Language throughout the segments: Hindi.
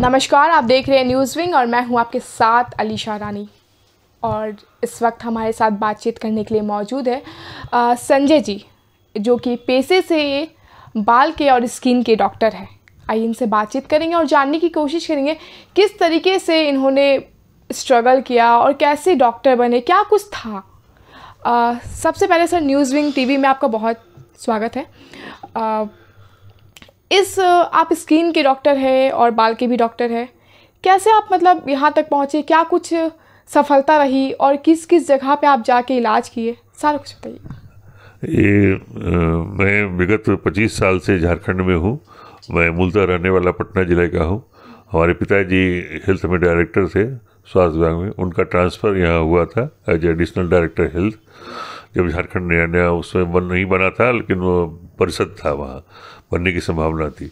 नमस्कार आप देख रहे हैं न्यूज़ विंग और मैं हूं आपके साथ अलीशा रानी और इस वक्त हमारे साथ बातचीत करने के लिए मौजूद है संजय जी जो कि पेशे से बाल के और स्किन के डॉक्टर हैं आइए इनसे बातचीत करेंगे और जानने की कोशिश करेंगे किस तरीके से इन्होंने स्ट्रगल किया और कैसे डॉक्टर बने क्या कुछ था आ, सबसे पहले सर न्यूज़ विंग टीवी में आपका बहुत स्वागत है आ, इस आप स्किन के डॉक्टर है और बाल के भी डॉक्टर है कैसे आप मतलब यहाँ तक पहुँचे क्या कुछ सफलता रही और किस किस जगह पे आप जाके इलाज किए सारा कुछ बताइए ये मैं विगत 25 साल से झारखंड में हूँ मैं मूलतः रहने वाला पटना जिले का हूँ हमारे पिताजी हेल्थ में डायरेक्टर थे स्वास्थ्य विभाग में उनका ट्रांसफ़र यहाँ हुआ था एज एडिशनल डायरेक्टर हेल्थ जब झारखंड नया नया उसमें बन नहीं बना था लेकिन वो परिषद था वहाँ बनने की संभावना थी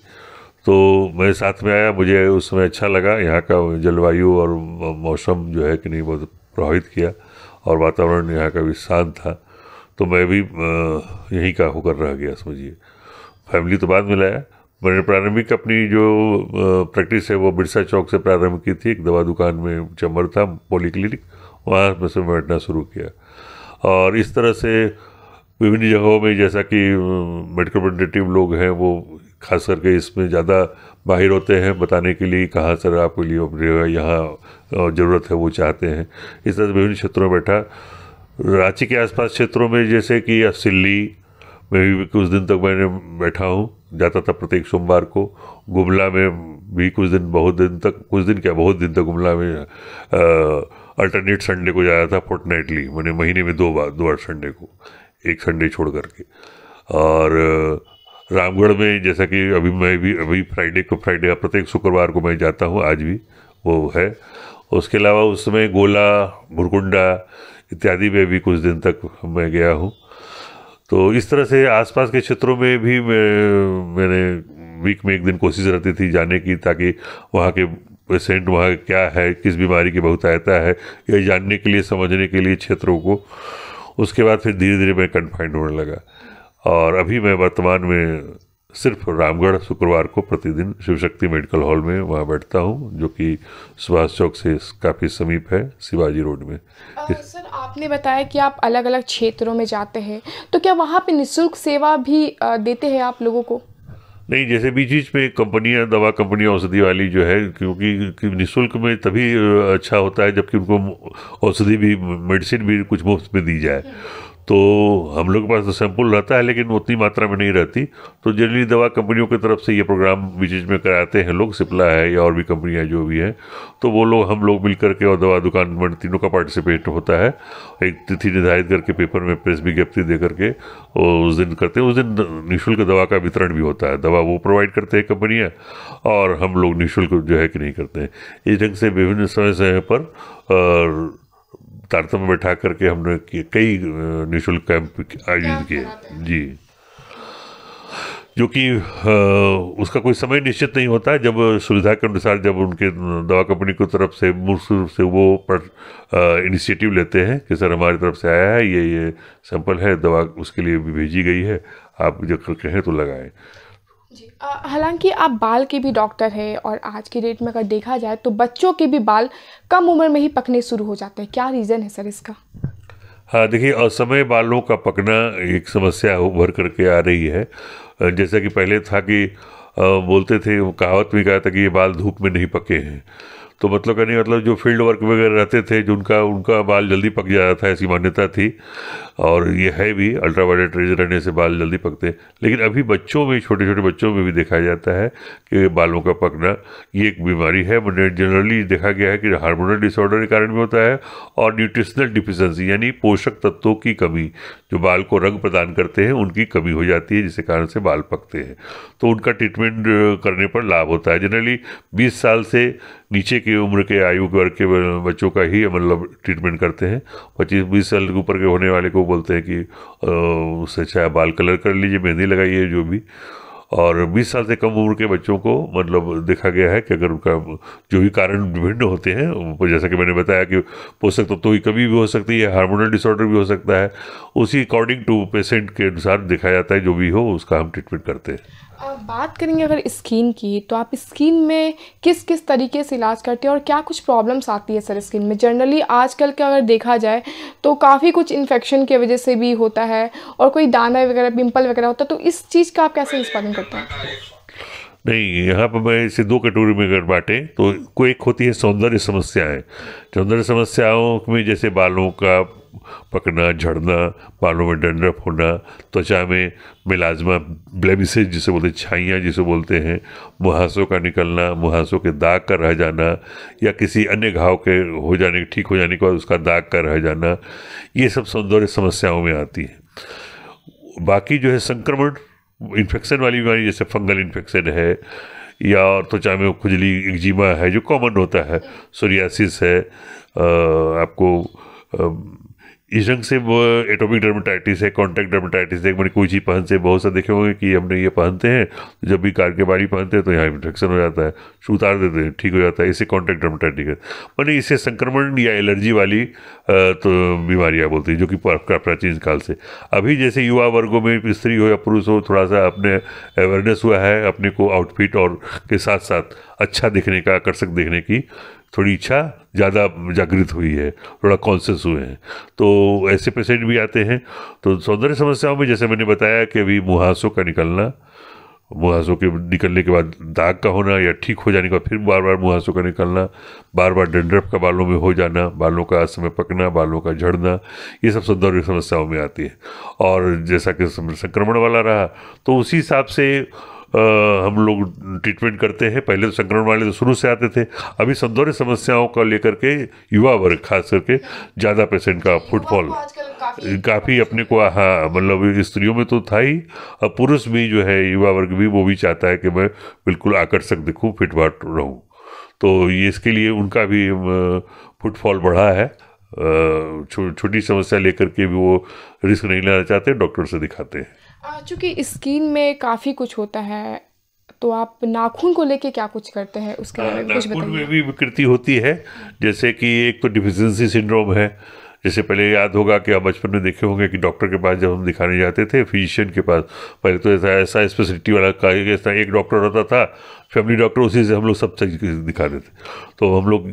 तो मैं साथ में आया मुझे उस समय अच्छा लगा यहाँ का जलवायु और मौसम जो है कि नहीं बहुत प्रभावित किया और वातावरण यहाँ का भी शांत था तो मैं भी यहीं का होकर रह गया समझिए फैमिली तो बाद में लाया मैंने प्रारंभिक अपनी जो प्रैक्टिस है वो बिरसा चौक से प्रारंभ की थी एक दवा दुकान में चम्बर था पॉलीक्लिनिक क्लिनिक वहाँ से मैं बैठना शुरू किया और इस तरह से विभिन्न जगहों में जैसा कि मेडिकल रिप्रेजेंटेटिव लोग हैं वो खास करके इसमें ज़्यादा बाहिर होते हैं बताने के लिए कहाँ सर आपके लिए यहाँ ज़रूरत है वो चाहते हैं इस तरह विभिन्न क्षेत्रों में बैठा रांची के आसपास क्षेत्रों में जैसे कि अब सिल्ली में भी कुछ दिन तक मैंने बैठा हूँ जाता था प्रत्येक सोमवार को गुमला में भी कुछ दिन बहुत दिन तक कुछ दिन क्या बहुत दिन तक गुमला में अल्टरनेट संडे को जाया था फोर्टनाइटली मैंने महीने में दो बार दो बार संडे को एक संडे छोड़ करके और रामगढ़ में जैसा कि अभी मैं भी अभी फ्राइडे को फ्राइडे हाँ, प्रत्येक शुक्रवार को मैं जाता हूँ आज भी वो है उसके अलावा उस समय गोला भुरकुंडा इत्यादि में भी कुछ दिन तक मैं गया हूँ तो इस तरह से आसपास के क्षेत्रों में भी मैं मैंने वीक में एक दिन कोशिश रहती थी जाने की ताकि वहाँ के पेशेंट वहाँ क्या है किस बीमारी की बहुत आयता है यह जानने के लिए समझने के लिए क्षेत्रों को उसके बाद फिर धीरे धीरे मैं कन्फाइंड होने लगा और अभी मैं वर्तमान में सिर्फ रामगढ़ शुक्रवार को प्रतिदिन शिवशक्ति मेडिकल हॉल में वहाँ बैठता हूँ जो कि सुभाष चौक से काफ़ी समीप है शिवाजी रोड में आ, सर आपने बताया कि आप अलग अलग क्षेत्रों में जाते हैं तो क्या वहाँ पे निशुल्क सेवा भी देते हैं आप लोगों को नहीं जैसे बीच बीच में कंपनियां दवा कंपनियां औषधि वाली जो है क्योंकि निशुल्क में तभी अच्छा होता है जबकि उनको औषधि भी मेडिसिन भी कुछ मुफ्त में दी जाए तो हम लोग के पास तो सैंपल रहता है लेकिन उतनी मात्रा में नहीं रहती तो जनरली दवा कंपनियों की तरफ से ये प्रोग्राम बीच में कराते हैं लोग सिप्ला है या और भी कंपनियाँ जो भी हैं तो वो लोग हम लोग मिल करके और दवा दुकान में तीनों का पार्टिसिपेट होता है एक तिथि निर्धारित करके पेपर में प्रेस विज्ञप्ति दे करके और उस दिन करते हैं उस दिन निःशुल्क दवा का वितरण भी होता है दवा वो प्रोवाइड करते हैं कंपनियाँ और हम लोग निःशुल्क जो है कि नहीं करते हैं इस ढंग से विभिन्न समय समय पर तारतम बैठा करके हमने कई निःशुल्क कैंप आयोजित किए जी जो कि उसका कोई समय निश्चित नहीं होता है जब सुविधा के अनुसार जब उनके दवा कंपनी की तरफ से मुख्य रूप से वो पर इनिशिएटिव लेते हैं कि सर हमारी तरफ से आया है ये ये सैंपल है दवा उसके लिए भी भेजी गई है आप जब कहें तो लगाएं जी हालांकि आप बाल के भी डॉक्टर हैं और आज की डेट में अगर देखा जाए तो बच्चों के भी बाल कम उम्र में ही पकने शुरू हो जाते हैं क्या रीज़न है सर इसका हाँ देखिए असमय बालों का पकना एक समस्या उभर करके आ रही है जैसा कि पहले था कि बोलते थे कहावत भी कहा था कि ये बाल धूप में नहीं पके हैं तो मतलब कहने मतलब जो फील्ड वर्क वगैरह रहते थे जिनका उनका बाल जल्दी पक जाता था ऐसी मान्यता थी और ये है भी अल्ट्रा वायलेट रेज रहने से बाल जल्दी पकते हैं लेकिन अभी बच्चों में छोटे छोटे बच्चों में भी देखा जाता है कि बालों का पकना ये एक बीमारी है जनरली देखा गया है कि हार्मोनल डिसऑर्डर के कारण भी होता है और न्यूट्रिशनल डिफिशेंसी यानी पोषक तत्वों की कमी जो बाल को रंग प्रदान करते हैं उनकी कमी हो जाती है जिसके कारण से बाल पकते हैं तो उनका ट्रीटमेंट करने पर लाभ होता है जनरली बीस साल से नीचे की उम्र के आयु वर्ग के बच्चों का ही मतलब ट्रीटमेंट करते हैं पच्चीस बीस साल के ऊपर के होने वाले को बोलते हैं कि उससे चाहे बाल कलर कर लीजिए मेहंदी लगाइए जो भी और 20 साल से कम उम्र के बच्चों को मतलब देखा गया है कि अगर उनका जो भी कारण विभिन्न होते हैं जैसा कि मैंने बताया कि पोषक तत्वों तो की कमी भी हो सकती है हार्मोनल डिसऑर्डर भी हो सकता है उसी अकॉर्डिंग टू पेशेंट के अनुसार देखा जाता है जो भी हो उसका हम ट्रीटमेंट करते हैं बात करेंगे अगर स्किन की तो आप स्किन में किस किस तरीके से इलाज करते हैं और क्या कुछ प्रॉब्लम्स आती है सर स्किन में जनरली आजकल का अगर देखा जाए तो काफ़ी कुछ इन्फेक्शन की वजह से भी होता है और कोई दाना वगैरह पिंपल वगैरह होता है तो इस चीज़ का आप कैसे निष्पादन करते हैं नहीं यहाँ पर मैं इसे दो कटोरी में अगर बांटें तो कोई एक होती है सौंदर्य समस्याएं सौंदर्य समस्याओं में जैसे बालों का पकड़ना झड़ना बालों में डंडरफ होना त्वचा में मिलाजमा ब्लेमिसेज जिसे बोलते हैं छाइयाँ जिसे बोलते हैं मुहासों का निकलना मुहासों के दाग का रह जाना या किसी अन्य घाव के हो जाने ठीक हो जाने के बाद उसका दाग का रह जाना ये सब सौंदर्य समस्याओं में आती है बाकी जो है संक्रमण इन्फेक्शन वाली बीमारी जैसे फंगल इन्फेक्शन है या और त्वचा में खुजली एक्जिमा है जो कॉमन होता है सोरियासिस है आ, आपको इस ढंग से वो एटोमिक डर्मेटाइटिस है कॉन्टैक्ट डर्मेटाइटिस है मैंने कोई चीज़ पहनते बहुत सा देखे होंगे कि हमने ये पहनते हैं जब भी कार के बारी पहनते हैं तो यहाँ इन्फेक्शन हो जाता है उतार देते हैं ठीक हो जाता है इसे कॉन्टैक्ट डर्मेटाइटिस है मैंने इसे संक्रमण या एलर्जी वाली तो बीमारियाँ बोलती हैं जो कि प्राचीन काल से अभी जैसे युवा वर्गों में स्त्री हो या पुरुष हो थोड़ा सा अपने अवेयरनेस हुआ है अपने को आउटफिट और के साथ साथ अच्छा दिखने का आकर्षक दिखने की थोड़ी इच्छा ज़्यादा जागृत हुई है थोड़ा कॉन्सियस हुए हैं तो ऐसे पेशेंट भी आते हैं तो सौंदर्य समस्याओं में जैसे मैंने बताया कि अभी मुहासों का निकलना मुहासों के निकलने के बाद दाग का होना या ठीक हो जाने का फिर बार बार मुहासों का निकलना बार बार डंडरफ का बालों में हो जाना बालों का समय पकना बालों का झड़ना ये सब सौंदर्य समस्याओं में आती है और जैसा कि संक्रमण वाला रहा तो उसी हिसाब से हम लोग ट्रीटमेंट करते हैं पहले तो संक्रमण वाले तो शुरू से आते थे अभी सौंदौर्य समस्याओं का लेकर के युवा वर्ग खास करके ज़्यादा पेशेंट का फुटफॉल काफ़ी अपने को हाँ मतलब स्त्रियों में तो था ही और पुरुष भी जो है युवा वर्ग भी वो भी चाहता है कि मैं बिल्कुल आकर्षक दिखूँ फिटफाट रहूँ तो ये इसके लिए उनका भी फुटफॉल बढ़ा है छोटी चु, समस्या लेकर के भी वो रिस्क नहीं लेना चाहते डॉक्टर से दिखाते हैं चूँकि स्किन में काफ़ी कुछ होता है तो आप नाखून को लेके क्या कुछ करते हैं उसके बारे में कुछ बताइए में भी विकृति होती है जैसे कि एक तो डिफिशेंसी सिंड्रोम है जैसे पहले याद होगा कि आप बचपन में देखे होंगे कि डॉक्टर के पास जब हम दिखाने जाते थे फिजिशियन के पास पहले तो ऐसा ऐसा स्पेशलिटी वाला कहा ऐसा एक डॉक्टर होता था फैमिली डॉक्टर उसी से हम लोग सब दिखा देते तो हम लोग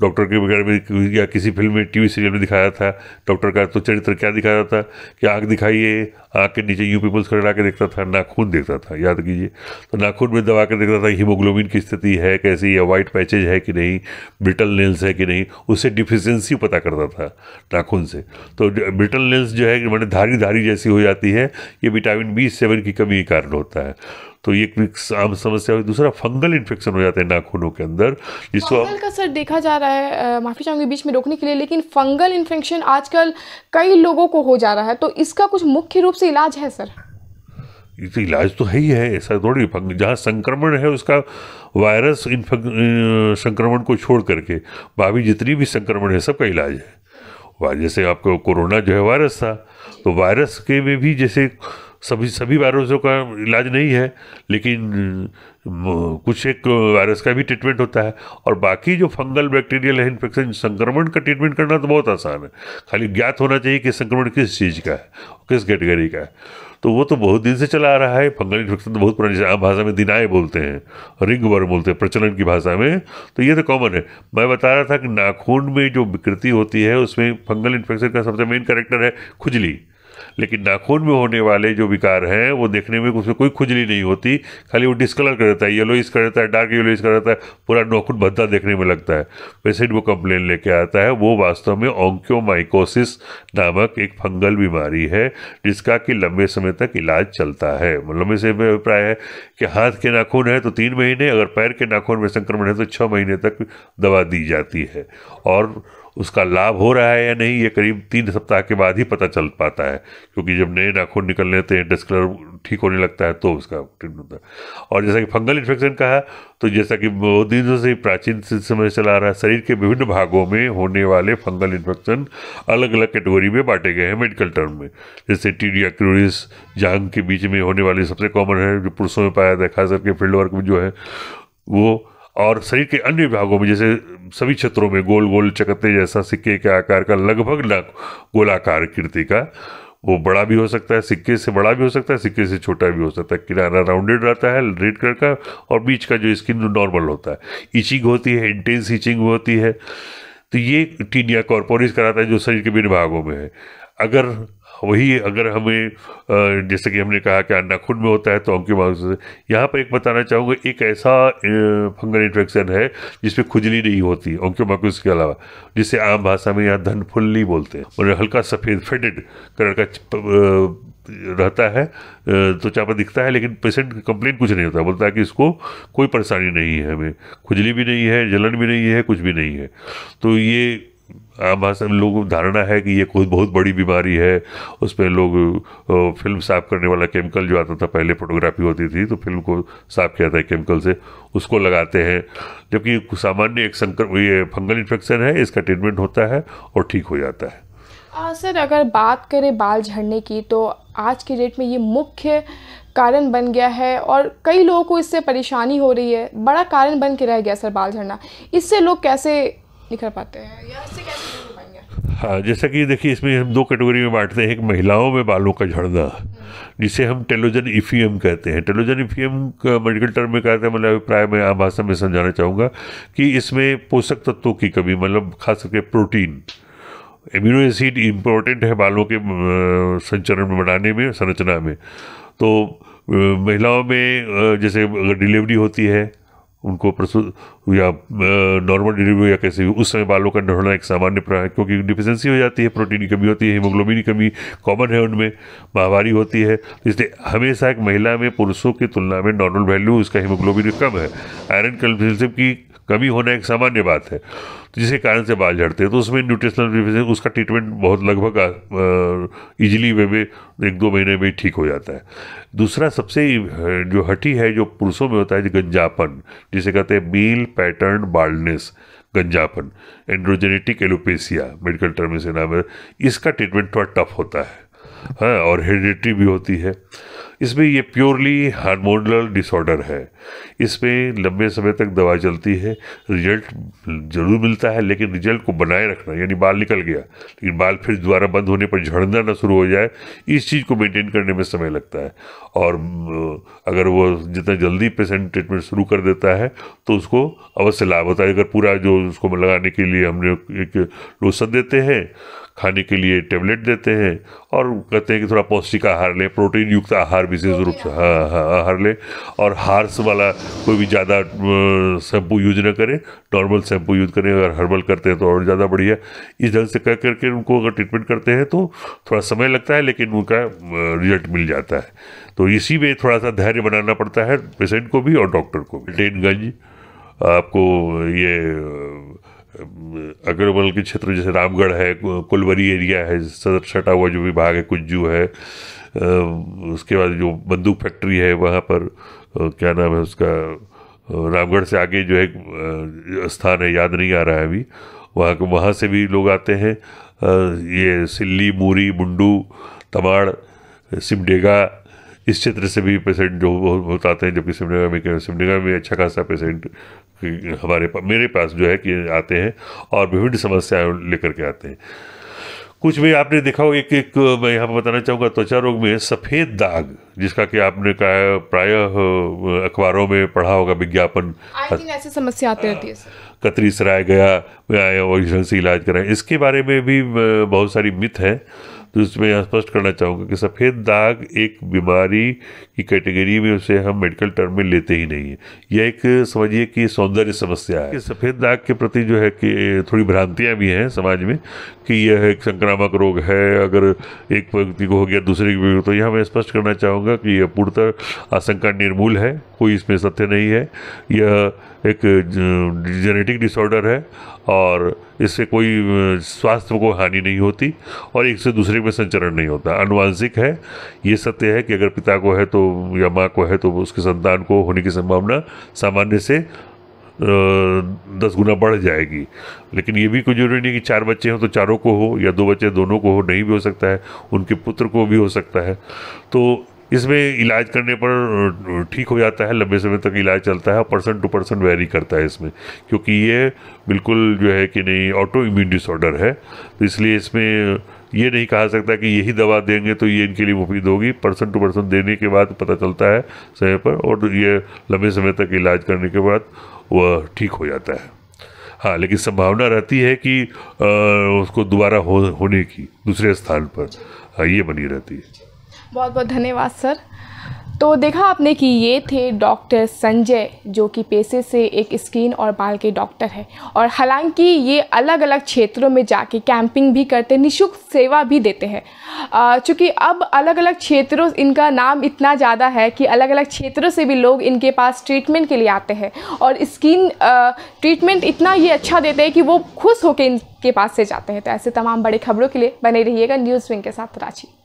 डॉक्टर के बगैर में या किसी फिल्म में टीवी सीरियल में दिखाया था डॉक्टर का तो चरित्र क्या दिखाया था कि आँख दिखाइए आँख के नीचे यू पीपल्स खड़ा के देखता था नाखून देखता था याद कीजिए तो नाखून में दबा के देखता था हीमोग्लोबिन की स्थिति है कैसी या वाइट पैचेज है कि नहीं ब्रिटल नेल्स है कि नहीं उससे डिफिशेंसी पता करता था नाखून से तो ब्रिटल नेल्स जो है मैंने धारी धारी जैसी हो जाती है ये विटामिन बी सेवन की कमी के कारण होता है तो ये आम समस्या हुई दूसरा फंगल इन्फेक्शन हो जाते हैं नाखूनों के अंदर जिसको फंगल का सर देखा जा रहा है माफ़ी चाहूंगी बीच में रोकने के लिए लेकिन फंगल इन्फेक्शन आजकल कई लोगों को हो जा रहा है तो इसका कुछ मुख्य रूप से इलाज है सर तो इलाज तो है ही है ऐसा थोड़ी फंग जहाँ संक्रमण है उसका वायरस संक्रमण को छोड़ करके बाकी जितनी भी संक्रमण है सबका इलाज है जैसे आपको कोरोना जो है वायरस था तो वायरस के में भी जैसे सभी सभी वायरसों का इलाज नहीं है लेकिन कुछ एक वायरस का भी ट्रीटमेंट होता है और बाकी जो फंगल बैक्टीरियल है इन्फेक्शन संक्रमण का ट्रीटमेंट करना तो बहुत आसान है खाली ज्ञात होना चाहिए कि संक्रमण किस चीज़ का है किस कैटेगरी का है तो वो तो बहुत दिन से चला आ रहा है फंगल इन्फेक्शन तो बहुत पुरानी आम भाषा में दिनाए बोलते हैं रिंग वर्म बोलते हैं प्रचलन की भाषा में तो ये तो कॉमन है मैं बता रहा था कि नाखून में जो विकृति होती है उसमें फंगल इन्फेक्शन का सबसे मेन करेक्टर है खुजली लेकिन नाखून में होने वाले जो विकार हैं वो देखने में उसमें कोई खुजली नहीं होती खाली वो डिसकलर कर देता है येलोइस कर देता है डार्क येलोइस कर देता है पूरा नाखून भद्दा देखने में लगता है पेशेंट वो कंप्लेन लेके आता है वो वास्तव में ओंक्योमाइकोसिस नामक एक फंगल बीमारी है जिसका कि लंबे समय तक इलाज चलता है मतलब लंबे समय में अभिप्राय है कि हाथ के नाखून है तो तीन महीने अगर पैर के नाखून में संक्रमण है तो छः महीने तक दवा दी जाती है और उसका लाभ हो रहा है या नहीं ये करीब तीन सप्ताह के बाद ही पता चल पाता है क्योंकि जब नए नाखून निकल लेते हैं डिस्कलर ठीक होने लगता है तो उसका ट्रीटमेंट होता है और जैसा कि फंगल इन्फेक्शन कहा तो जैसा कि बहुत दिनों से प्राचीन समय चला आ रहा है शरीर के विभिन्न भागों में होने वाले फंगल इन्फेक्शन अलग अलग कैटेगरी में बांटे गए हैं मेडिकल टर्म में जैसे टीडिया क्रोरिस जांग के बीच में होने वाली सबसे कॉमन है जो पुरुषों में पाया था खासकर खास करके फील्ड वर्क में जो है वो और शरीर के अन्य भागों में जैसे सभी क्षेत्रों में गोल गोल चकते जैसा सिक्के के आकार का लगभग गोलाकार कृति का वो बड़ा भी हो सकता है सिक्के से बड़ा भी हो सकता है सिक्के से छोटा भी हो सकता है किनारा राउंडेड रहता है रेड कलर का और बीच का जो स्किन नॉर्मल होता है इचिंग होती है इंटेंस इचिंग होती है तो ये टीनिया कॉर्पोरिस कराता है जो शरीर के विभिन्न भागों में है अगर वही अगर हमें जैसे कि हमने कहा कि खुद में होता है तो अंकी मार्ग से यहाँ पर एक बताना चाहूँगा एक ऐसा फंगल इन्फेक्शन है जिसमें खुजली नहीं होती अंकी मांसपेशी के अलावा जिसे आम भाषा में यहाँ धनफुल्ली बोलते हैं और हल्का सफ़ेद फेडेड कलर का रहता है तो पर दिखता है लेकिन पेशेंट कंप्लेन कुछ नहीं होता बोलता है कि इसको कोई परेशानी नहीं है हमें खुजली भी नहीं है जलन भी नहीं है कुछ भी नहीं है तो ये आम हाँ लोगों को धारणा है कि ये कोई बहुत बड़ी बीमारी है उसमें लोग फिल्म साफ करने वाला केमिकल जो आता था पहले फोटोग्राफी होती थी तो फिल्म को साफ किया था केमिकल से उसको लगाते हैं जबकि सामान्य एक संक्र ये फंगल इन्फेक्शन है इसका ट्रीटमेंट होता है और ठीक हो जाता है आ, सर अगर बात करें बाल झड़ने की तो आज के डेट में ये मुख्य कारण बन गया है और कई लोगों को इससे परेशानी हो रही है बड़ा कारण बन के रह गया सर बाल झड़ना इससे लोग कैसे नहीं कर पाते हैं या इससे कैसे दूर हो पाएंगे हाँ जैसा कि देखिए इसमें हम दो कैटेगरी में बांटते हैं एक महिलाओं में बालों का झड़ना हम्म। जिसे हम टेलोजन इफियम कहते हैं टेलोजन इफियम का मेडिकल टर्म में कहते हैं मतलब अभिप्राय मैं आम भाषा में समझाना चाहूँगा कि इसमें पोषक तत्वों की कमी मतलब खास करके प्रोटीन एम्यूनो एसिड इम्पोर्टेंट है बालों के संचरण में बनाने में संरचना में तो महिलाओं में जैसे अगर डिलीवरी होती है उनको प्रसूत या नॉर्मल डिलीवरी या कैसे भी उस समय बालों का ढलना एक सामान्य प्रकार है क्योंकि डिफिशेंसी हो जाती है प्रोटीन की कमी होती है हीमोग्लोबिन की कमी कॉमन है उनमें महावारी होती है इसलिए हमेशा एक महिला में पुरुषों की तुलना में नॉर्मल वैल्यू उसका हीमोग्लोबिन कम है आयरन कैल्शियम की कमी होना एक सामान्य बात है तो जिसके कारण से बाल झड़ते हैं तो उसमें न्यूट्रिशनल उसका ट्रीटमेंट बहुत लगभग इजीली वे में एक दो महीने में ठीक हो जाता है दूसरा सबसे जो हटी है जो पुरुषों में होता है गंजापन जिसे कहते हैं मील पैटर्न बाल्डनेस गंजापन एंड्रोजेनेटिक एलोपेसिया मेडिकल टर्म से नाम है इसका ट्रीटमेंट थोड़ा टफ होता है हाँ और हेरिडेटरी भी होती है इसमें ये प्योरली हार्मोनल डिसऑर्डर है इसमें लंबे समय तक दवा चलती है रिजल्ट ज़रूर मिलता है लेकिन रिजल्ट को बनाए रखना यानी बाल निकल गया लेकिन बाल फिर दोबारा बंद होने पर झड़ना ना शुरू हो जाए इस चीज़ को मेंटेन करने में समय लगता है और अगर वो जितना जल्दी पेशेंट ट्रीटमेंट शुरू कर देता है तो उसको अवश्य लाभ होता है अगर पूरा जो उसको लगाने के लिए हमने एक लोसन देते हैं खाने के लिए टेबलेट देते हैं और कहते हैं कि थोड़ा पौष्टिक आहार लें प्रोटीन युक्त आहार विशेष रूप से हाँ हाँ आहार लें और हार्स वाला कोई भी ज़्यादा शैम्पू यूज ना करें नॉर्मल शैम्पू यूज करें अगर हर्बल करते हैं तो और ज़्यादा बढ़िया इस ढंग से कह करके उनको अगर ट्रीटमेंट करते हैं तो थोड़ा समय लगता है लेकिन उनका रिजल्ट मिल जाता है तो इसी में थोड़ा सा धैर्य बनाना पड़ता है पेशेंट को भी और डॉक्टर को भी टेनगंज आपको ये अग्रवाल के क्षेत्र जैसे रामगढ़ है कुलवरी एरिया है सदर छटा हुआ जो विभाग है कुज्जू है उसके बाद जो बंदूक फैक्ट्री है वहाँ पर क्या नाम है उसका रामगढ़ से आगे जो एक स्थान है याद नहीं आ रहा है अभी वहाँ वहाँ से भी लोग आते हैं ये सिल्ली मूरी मुंडू तमाड़ सिमडेगा इस क्षेत्र से भी पेशेंट जो बहुत आते हैं जबकि सिमडेगा में सिमडेगा में अच्छा खासा पेशेंट हमारे पा, मेरे पास जो है कि आते हैं और विभिन्न समस्याएं लेकर के आते हैं कुछ भी आपने देखा हो एक एक मैं यहाँ पर बताना चाहूँगा त्वचा रोग में सफ़ेद दाग जिसका कि आपने कहा प्राय अखबारों में पढ़ा होगा विज्ञापन ऐसी समस्या आती रहती है कतरी सराय गया वही से इलाज कराएं इसके बारे में भी बहुत सारी मिथ है तो इसमें यह स्पष्ट करना चाहूँगा कि सफ़ेद दाग एक बीमारी की कैटेगरी में उसे हम मेडिकल टर्म में लेते ही नहीं है यह एक समझिए कि सौंदर्य समस्या है सफ़ेद दाग के प्रति जो है कि थोड़ी भ्रांतियाँ भी हैं समाज में कि यह एक संक्रामक रोग है अगर एक व्यक्ति को हो गया दूसरे को तो यह मैं स्पष्ट करना चाहूँगा कि यह पूर्णतः आशंका निर्मूल है कोई इसमें सत्य नहीं है यह एक जेनेटिक डिसऑर्डर है और इससे कोई स्वास्थ्य को हानि नहीं होती और एक से दूसरे में संचरण नहीं होता अनुवांशिक है ये सत्य है कि अगर पिता को है तो या माँ को है तो उसके संतान को होने की संभावना सामान्य से दस गुना बढ़ जाएगी लेकिन ये भी कोई जरूरी नहीं कि चार बच्चे हों तो चारों को हो या दो बच्चे दोनों को हो नहीं भी हो सकता है उनके पुत्र को भी हो सकता है तो इसमें इलाज करने पर ठीक हो जाता है लंबे समय तक इलाज चलता है पर्सन टू पर्सन वेरी करता है इसमें क्योंकि ये बिल्कुल जो है कि नहीं ऑटो इम्यून डिसऑर्डर है तो इसलिए इसमें ये नहीं कहा सकता कि यही दवा देंगे तो ये इनके लिए मुफीद होगी पर्सन टू पर्सन देने के बाद पता चलता है समय पर और ये लंबे समय तक इलाज करने के बाद वह ठीक हो जाता है हाँ लेकिन संभावना रहती है कि आ, उसको दोबारा हो, होने की दूसरे स्थान पर हाँ ये बनी रहती है बहुत बहुत धन्यवाद सर तो देखा आपने कि ये थे डॉक्टर संजय जो कि पेशे से एक स्किन और बाल के डॉक्टर हैं और हालांकि ये अलग अलग क्षेत्रों में जाके कैंपिंग भी करते निशुल्क सेवा भी देते हैं चूँकि अब अलग अलग क्षेत्रों इनका नाम इतना ज़्यादा है कि अलग अलग क्षेत्रों से भी लोग इनके पास ट्रीटमेंट के लिए आते हैं और स्किन ट्रीटमेंट इतना ये अच्छा देते हैं कि वो खुश होकर इनके पास से जाते हैं तो ऐसे तमाम बड़े खबरों के लिए बने रहिएगा न्यूज़ विंग के साथ रांची